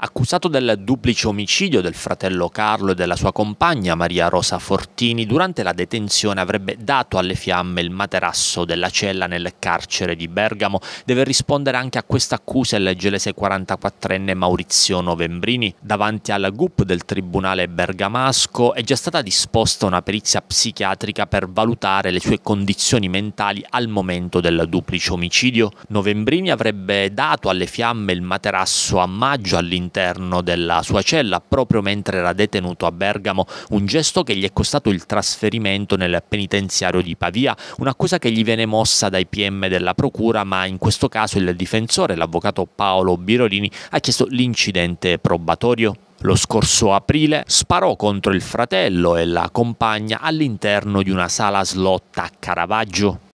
accusato del duplice omicidio del fratello Carlo e della sua compagna Maria Rosa Fortini, durante la detenzione avrebbe dato alle fiamme il materasso della cella nel carcere di Bergamo. Deve rispondere anche a questa accusa il gelese 44enne Maurizio Novembrini. Davanti alla GUP del Tribunale bergamasco è già stata disposta una perizia psichiatrica per valutare le sue condizioni mentali al momento del duplice omicidio. Novembrini avrebbe dato alle fiamme il materasso a maggio all'interno all'interno della sua cella proprio mentre era detenuto a Bergamo, un gesto che gli è costato il trasferimento nel penitenziario di Pavia, un'accusa che gli viene mossa dai PM della Procura, ma in questo caso il difensore, l'avvocato Paolo Birolini, ha chiesto l'incidente probatorio. Lo scorso aprile sparò contro il fratello e la compagna all'interno di una sala slot a Caravaggio.